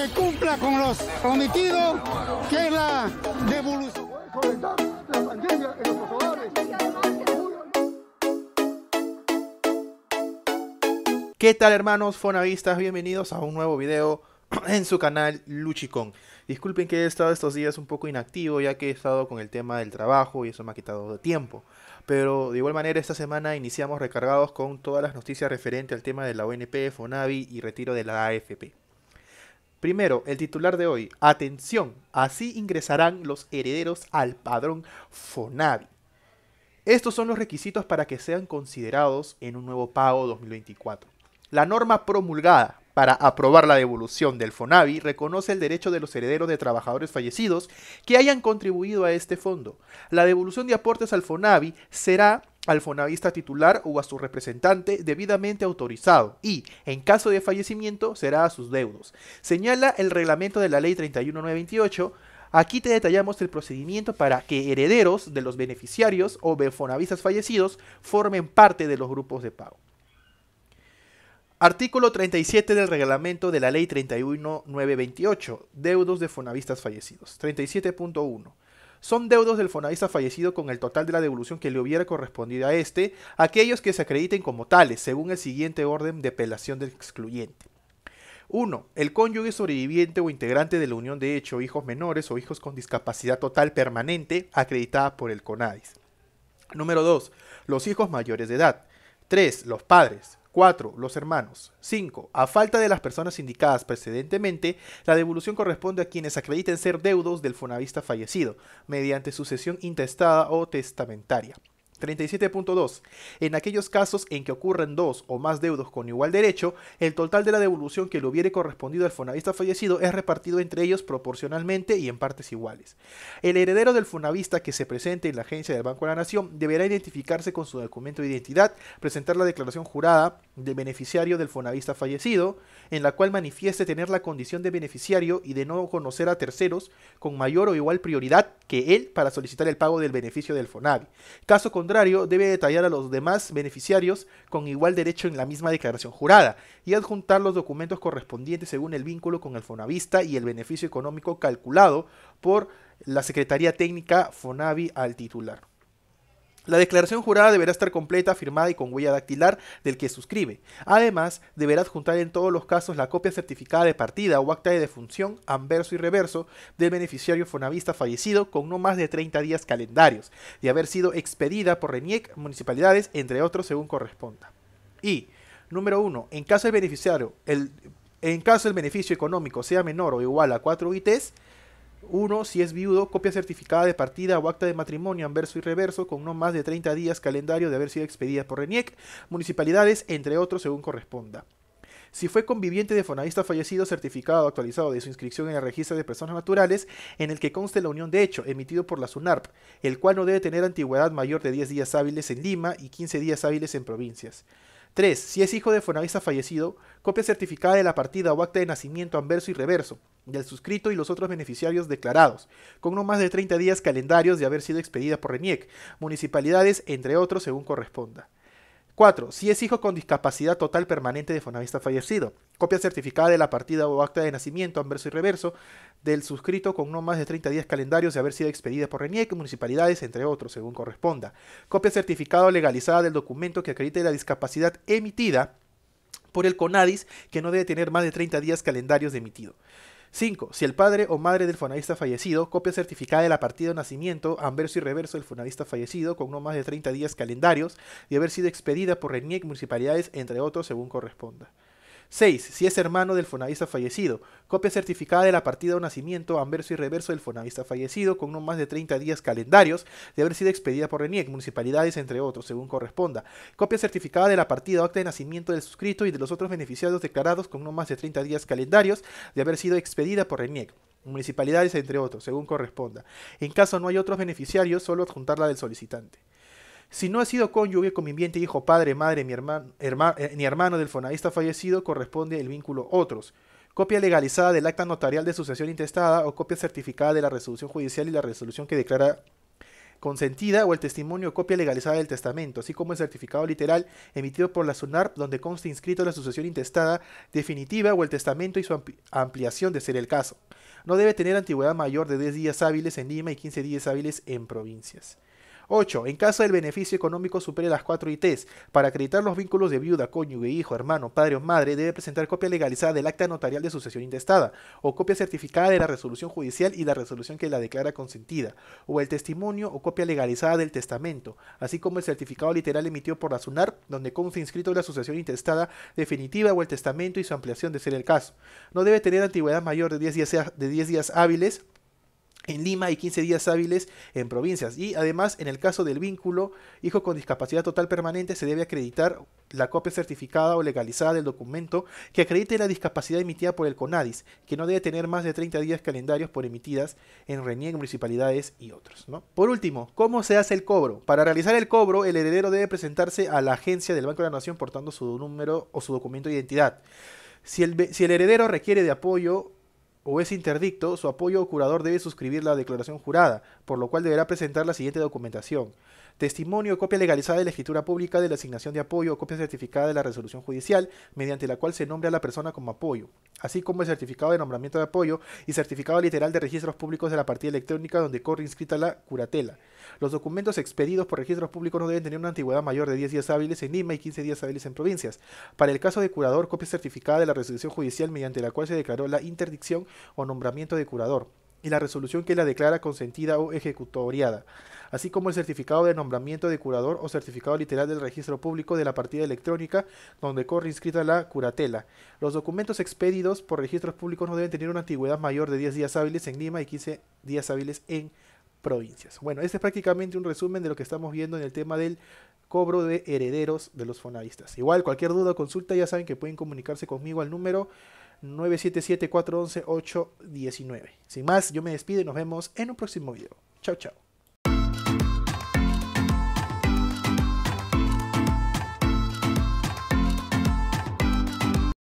que cumpla con los prometidos, que es la devolución. ¿Qué tal hermanos fonavistas? Bienvenidos a un nuevo video en su canal Luchicon. Disculpen que he estado estos días un poco inactivo ya que he estado con el tema del trabajo y eso me ha quitado de tiempo. Pero de igual manera esta semana iniciamos recargados con todas las noticias referentes al tema de la ONP, Fonavi y retiro de la AFP. Primero, el titular de hoy. Atención, así ingresarán los herederos al padrón FONAVI. Estos son los requisitos para que sean considerados en un nuevo pago 2024. La norma promulgada para aprobar la devolución del FONAVI reconoce el derecho de los herederos de trabajadores fallecidos que hayan contribuido a este fondo. La devolución de aportes al FONAVI será al fonavista titular o a su representante debidamente autorizado y, en caso de fallecimiento, será a sus deudos. Señala el reglamento de la ley 31928 Aquí te detallamos el procedimiento para que herederos de los beneficiarios o fonavistas fallecidos formen parte de los grupos de pago. Artículo 37 del reglamento de la Ley 31928, deudos de fonavistas fallecidos. 37.1 son deudos del fonadista fallecido con el total de la devolución que le hubiera correspondido a este, aquellos que se acrediten como tales, según el siguiente orden de apelación del excluyente. 1. El cónyuge sobreviviente o integrante de la unión de hecho, hijos menores o hijos con discapacidad total permanente acreditada por el CONADIS. Número 2. Los hijos mayores de edad. 3. Los padres. 4. Los hermanos. 5. A falta de las personas indicadas precedentemente, la devolución corresponde a quienes acrediten ser deudos del fonavista fallecido, mediante sucesión intestada o testamentaria. 37.2. En aquellos casos en que ocurren dos o más deudos con igual derecho, el total de la devolución que le hubiere correspondido al fonavista fallecido es repartido entre ellos proporcionalmente y en partes iguales. El heredero del fonavista que se presente en la agencia del Banco de la Nación deberá identificarse con su documento de identidad, presentar la declaración jurada de beneficiario del fonavista fallecido, en la cual manifieste tener la condición de beneficiario y de no conocer a terceros con mayor o igual prioridad que él para solicitar el pago del beneficio del Fonavi. Caso con contrario, debe detallar a los demás beneficiarios con igual derecho en la misma declaración jurada y adjuntar los documentos correspondientes según el vínculo con el Fonavista y el beneficio económico calculado por la Secretaría Técnica Fonavi al titular. La declaración jurada deberá estar completa, firmada y con huella dactilar del que suscribe. Además, deberá adjuntar en todos los casos la copia certificada de partida o acta de defunción, anverso y reverso, del beneficiario fonavista fallecido con no más de 30 días calendarios, de haber sido expedida por RENIEC, municipalidades, entre otros, según corresponda. Y, número 1. En caso beneficiario, el, en caso el beneficio económico sea menor o igual a 4 UITs, 1. Si es viudo, copia certificada de partida o acta de matrimonio anverso y reverso con no más de 30 días calendario de haber sido expedida por RENIEC, municipalidades, entre otros, según corresponda. Si fue conviviente de fonavista fallecido, certificado actualizado de su inscripción en el registro de personas naturales, en el que conste la unión de hecho, emitido por la SUNARP, el cual no debe tener antigüedad mayor de 10 días hábiles en Lima y 15 días hábiles en provincias. 3. Si es hijo de Fonavisa fallecido, copia certificada de la partida o acta de nacimiento anverso y reverso del suscrito y los otros beneficiarios declarados, con no más de 30 días calendarios de haber sido expedida por RENIEC, municipalidades, entre otros, según corresponda. 4. Si es hijo con discapacidad total permanente de Fonavista fallecido. Copia certificada de la partida o acta de nacimiento, anverso y reverso, del suscrito con no más de 30 días calendarios de haber sido expedida por RENIEC, municipalidades, entre otros, según corresponda. Copia certificada legalizada del documento que acredite la discapacidad emitida por el CONADIS, que no debe tener más de 30 días calendarios de emitido. 5. Si el padre o madre del fonalista fallecido, copia certificada de la partida de nacimiento, anverso y reverso del funadista fallecido, con no más de 30 días calendarios, y haber sido expedida por RENIEC, municipalidades, entre otros, según corresponda. 6. Si es hermano del fonavista fallecido. Copia certificada de la partida o nacimiento, anverso y reverso del fonavista fallecido, con no más de 30 días calendarios de haber sido expedida por RENIEC, municipalidades, entre otros, según corresponda. Copia certificada de la partida o acta de nacimiento del suscrito y de los otros beneficiados declarados con no más de 30 días calendarios de haber sido expedida por RENIEC municipalidades, entre otros, según corresponda. En caso no hay otros beneficiarios, solo adjuntar la del solicitante. Si no ha sido cónyuge, conviviente, hijo, padre, madre, mi hermano, eh, ni hermano del fonadista fallecido, corresponde el vínculo otros. Copia legalizada del acta notarial de sucesión intestada o copia certificada de la resolución judicial y la resolución que declara consentida o el testimonio o copia legalizada del testamento, así como el certificado literal emitido por la SUNARP donde consta inscrito la sucesión intestada definitiva o el testamento y su ampliación de ser el caso. No debe tener antigüedad mayor de 10 días hábiles en Lima y 15 días hábiles en provincias. 8. En caso del beneficio económico supere las 4 ITs, para acreditar los vínculos de viuda, cónyuge, hijo, hermano, padre o madre, debe presentar copia legalizada del acta notarial de sucesión intestada, o copia certificada de la resolución judicial y la resolución que la declara consentida, o el testimonio o copia legalizada del testamento, así como el certificado literal emitido por la SUNAR, donde consta inscrito la sucesión intestada definitiva o el testamento y su ampliación de ser el caso. No debe tener antigüedad mayor de 10 días, de 10 días hábiles en Lima y 15 días hábiles en provincias. Y además, en el caso del vínculo, hijo con discapacidad total permanente, se debe acreditar la copia certificada o legalizada del documento que acredite la discapacidad emitida por el CONADIS, que no debe tener más de 30 días calendarios por emitidas en RENIEC, municipalidades y otros. ¿no? Por último, ¿cómo se hace el cobro? Para realizar el cobro, el heredero debe presentarse a la agencia del Banco de la Nación portando su número o su documento de identidad. Si si el heredero requiere de apoyo o es interdicto, su apoyo o curador debe suscribir la declaración jurada, por lo cual deberá presentar la siguiente documentación. Testimonio, copia legalizada de la escritura pública de la asignación de apoyo, o copia certificada de la resolución judicial, mediante la cual se nombra a la persona como apoyo, así como el certificado de nombramiento de apoyo y certificado literal de registros públicos de la partida electrónica donde corre inscrita la curatela. Los documentos expedidos por registros públicos no deben tener una antigüedad mayor de 10 días hábiles en Lima y 15 días hábiles en provincias. Para el caso de curador, copia certificada de la resolución judicial mediante la cual se declaró la interdicción o nombramiento de curador y la resolución que la declara consentida o ejecutoriada, así como el certificado de nombramiento de curador o certificado literal del registro público de la partida electrónica donde corre inscrita la curatela. Los documentos expedidos por registros públicos no deben tener una antigüedad mayor de 10 días hábiles en Lima y 15 días hábiles en provincias. Bueno, este es prácticamente un resumen de lo que estamos viendo en el tema del cobro de herederos de los fonavistas. Igual, cualquier duda o consulta ya saben que pueden comunicarse conmigo al número 977-411-819. Sin más, yo me despido y nos vemos en un próximo video. Chao, chao.